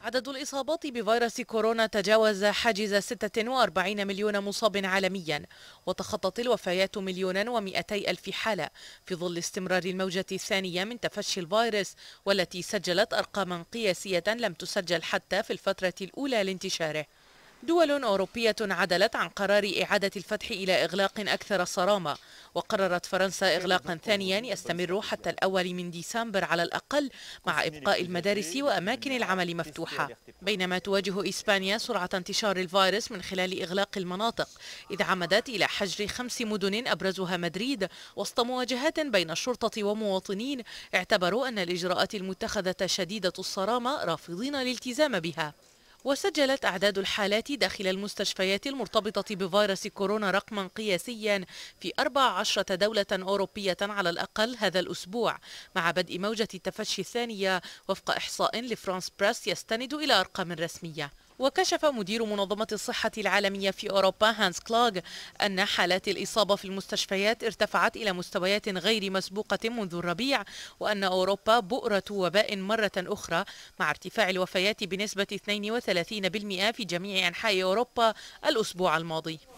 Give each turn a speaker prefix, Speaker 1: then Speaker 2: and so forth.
Speaker 1: عدد الإصابات بفيروس كورونا تجاوز حاجز 46 مليون مصاب عالميا وتخطت الوفيات مليونا ومئتي ألف حالة في ظل استمرار الموجة الثانية من تفشي الفيروس والتي سجلت أرقاما قياسية لم تسجل حتى في الفترة الأولى لانتشاره دول أوروبية عدلت عن قرار إعادة الفتح إلى إغلاق أكثر صرامة وقررت فرنسا إغلاقا ثانيا يستمر حتى الأول من ديسمبر على الأقل مع إبقاء المدارس وأماكن العمل مفتوحة بينما تواجه إسبانيا سرعة انتشار الفيروس من خلال إغلاق المناطق إذ عمدت إلى حجر خمس مدن أبرزها مدريد وسط مواجهات بين الشرطة ومواطنين اعتبروا أن الإجراءات المتخذة شديدة الصرامة رافضين الالتزام بها وسجلت أعداد الحالات داخل المستشفيات المرتبطة بفيروس كورونا رقما قياسيا في 14 دولة أوروبية على الأقل هذا الأسبوع مع بدء موجة التفشي الثانية وفق إحصاء لفرانس بريس يستند إلى أرقام رسمية وكشف مدير منظمة الصحة العالمية في أوروبا هانس كلاغ أن حالات الإصابة في المستشفيات ارتفعت إلى مستويات غير مسبوقة منذ الربيع وأن أوروبا بؤرة وباء مرة أخرى مع ارتفاع الوفيات بنسبة 32% في جميع أنحاء أوروبا الأسبوع الماضي